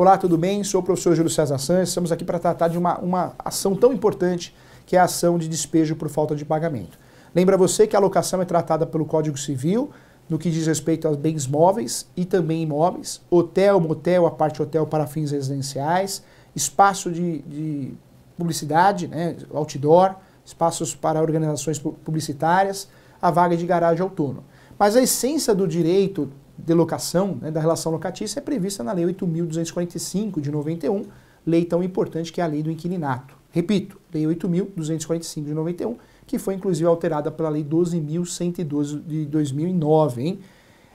Olá, tudo bem? Sou o professor Júlio César Sanz. Estamos aqui para tratar de uma, uma ação tão importante que é a ação de despejo por falta de pagamento. Lembra você que a locação é tratada pelo Código Civil no que diz respeito a bens móveis e também imóveis, hotel, motel, a parte hotel para fins residenciais, espaço de, de publicidade, né, outdoor, espaços para organizações publicitárias, a vaga de garagem autônoma. Mas a essência do direito delocação né, da relação locatícia é prevista na Lei 8.245 de 91, lei tão importante que é a Lei do Inquilinato. Repito, Lei 8.245 de 91, que foi inclusive alterada pela Lei 12.112 de 2009. Hein?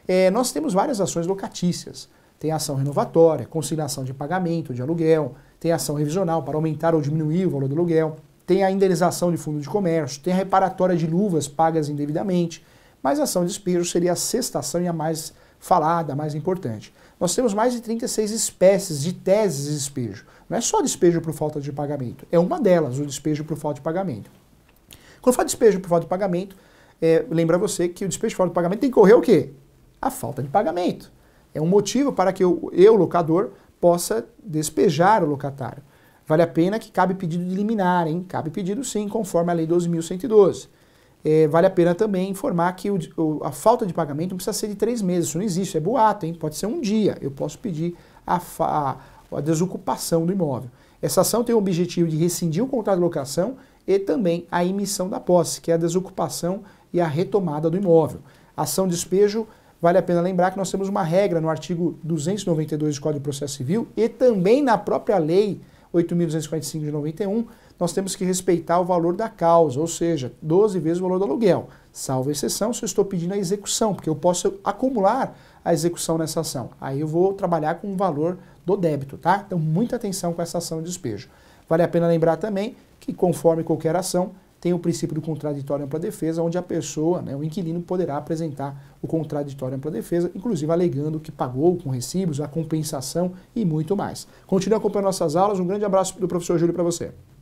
É, nós temos várias ações locatícias. Tem ação renovatória, conciliação de pagamento de aluguel, tem ação revisional para aumentar ou diminuir o valor do aluguel, tem a indenização de fundo de comércio, tem a reparatória de luvas pagas indevidamente, mas a ação de despejo seria a sexta ação e a mais falada, mais importante. Nós temos mais de 36 espécies de teses de despejo. Não é só despejo por falta de pagamento, é uma delas, o despejo por falta de pagamento. Quando fala despejo por falta de pagamento, é, lembra você que o despejo por falta de pagamento tem que correr o quê? A falta de pagamento. É um motivo para que eu, eu locador, possa despejar o locatário. Vale a pena que cabe pedido de liminar, hein? Cabe pedido sim, conforme a Lei 12.112 é, vale a pena também informar que o, o, a falta de pagamento não precisa ser de três meses, isso não existe, é boato, hein? pode ser um dia. Eu posso pedir a, a, a desocupação do imóvel. Essa ação tem o objetivo de rescindir o contrato de locação e também a emissão da posse, que é a desocupação e a retomada do imóvel. Ação de despejo, vale a pena lembrar que nós temos uma regra no artigo 292 do Código de Processo Civil e também na própria lei 8.245 de 91, nós temos que respeitar o valor da causa, ou seja, 12 vezes o valor do aluguel, salvo exceção se eu estou pedindo a execução, porque eu posso acumular a execução nessa ação. Aí eu vou trabalhar com o valor do débito, tá? Então, muita atenção com essa ação de despejo. Vale a pena lembrar também que, conforme qualquer ação, tem o princípio do contraditório ampla defesa, onde a pessoa, né, o inquilino, poderá apresentar o contraditório ampla defesa, inclusive alegando que pagou com recibos, a compensação e muito mais. Continue acompanhando nossas aulas. Um grande abraço do professor Júlio para você.